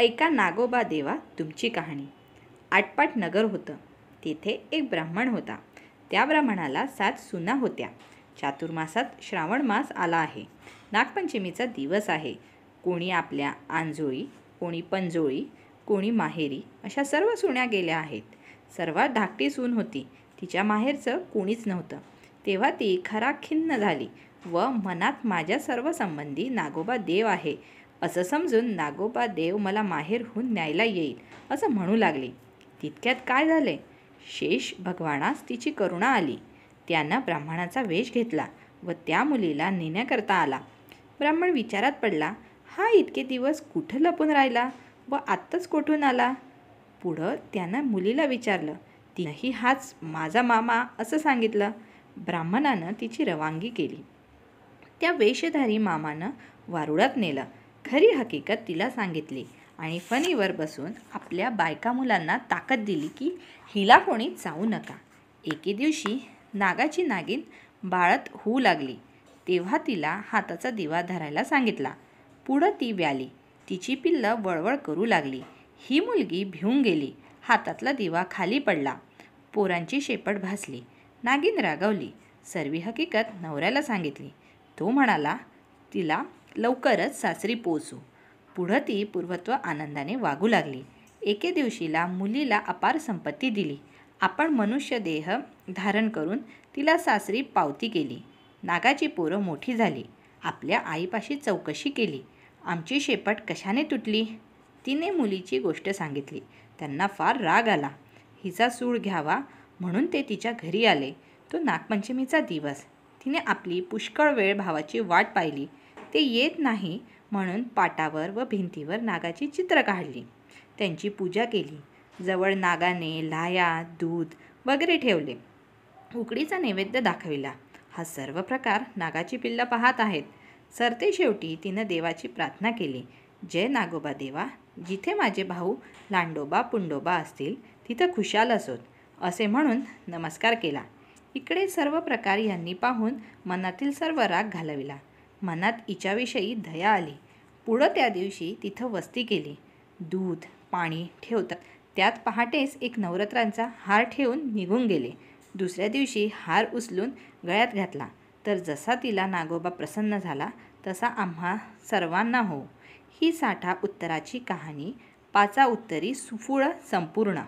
ऐका नागोबा देवा तुमची कहाणी आटपाट नगर होतं तेथे एक ब्राह्मण होता त्या ब्राह्मणाला सात सुना होत्या चातुर्मासात श्रावण मास आला आहे नागपंचमीचा दिवस आहे कोणी आपल्या आंजोळी कोणी पंजोळी कोणी माहेरी अशा सर्व सुण्या गेल्या आहेत सर्वात धाकटी सून होती तिच्या माहेरचं कोणीच नव्हतं तेव्हा ती खरा खिन्न झाली व मनात माझ्या सर्व संबंधी नागोबा देव आहे असं समजून नागोबा देव मला होऊन न्यायला येईल असं म्हणू लागले तितक्यात काय झाले शेष भगवानास तिची करुणा आली त्यांना ब्राह्मणाचा वेश घेतला व त्या मुलीला नेण्याकरता आला ब्राह्मण विचारात पडला हा इतके दिवस कुठं लपून राहिला व आत्ताच कोठून आला पुढं त्यानं मुलीला विचारलं तिनंही हाच माझा मामा असं सांगितलं ब्राह्मणानं तिची रवानगी केली त्या वेशधारी मामानं वारुळात नेलं खरी हकीकत तिला सांगितली आणि फनीवर बसून आपल्या बायका मुलांना ताकद दिली की हिला कोणी जाऊ नका एके दिवशी नागाची नागिन बाळत होऊ लागली तेव्हा तिला हाताचा दिवा धरायला सांगितला पुढं ती व्याली तिची पिल्लं वळवळ करू लागली ही मुलगी भिवून गेली हातातला दिवा खाली पडला पोरांची शेपट भासली नागिन रागावली सर्वी हकीकत नवऱ्याला सांगितली तो म्हणाला तिला लवकरच सासरी पोचू पुढं ती पूर्वत्व आनंदाने वागू लागली एके दिवशीला मुलीला अपार संपत्ती दिली आपण मनुष्य देह धारण करून तिला सासरी पावती केली नागाची पोरं मोठी झाली आपल्या आईपाशी चौकशी केली आमची शेपट कशाने तुटली तिने मुलीची गोष्ट सांगितली त्यांना फार राग आला हिचा सूळ घ्यावा म्हणून ते तिच्या घरी आले तो नागपंचमीचा दिवस तिने आपली पुष्कळ वेळ भावाची वाट पाहिली ते येत नाही म्हणून पाटावर व भिंतीवर नागाची चित्र काढली त्यांची पूजा केली जवळ नागाने लाया दूध वगैरे ठेवले उकडीचा नैवेद्य दाखविला हा सर्व प्रकार नागाची पिल्लं पाहत आहेत सरते शेवटी तिनं देवाची प्रार्थना केली जय नागोबा देवा जिथे माझे भाऊ लांडोबा पुंडोबा असतील तिथं खुशाल असोत असे म्हणून नमस्कार केला इकडे सर्व प्रकार यांनी पाहून मनातील सर्व राग घालविला मनात हिच्याविषयी दया आली पुढं त्या दिवशी तिथं वस्ती केली दूध पाणी ठेवतात त्यात पहाटेस एक नवरात्रांचा हार ठेवून निघून गेले दुसऱ्या दिवशी हार उचलून गळ्यात घातला तर जसा तिला नागोबा प्रसन्न झाला तसा आम्हा सर्वांना हो ही साठा उत्तराची कहाणी पाचा उत्तरी सुफुळ संपूर्ण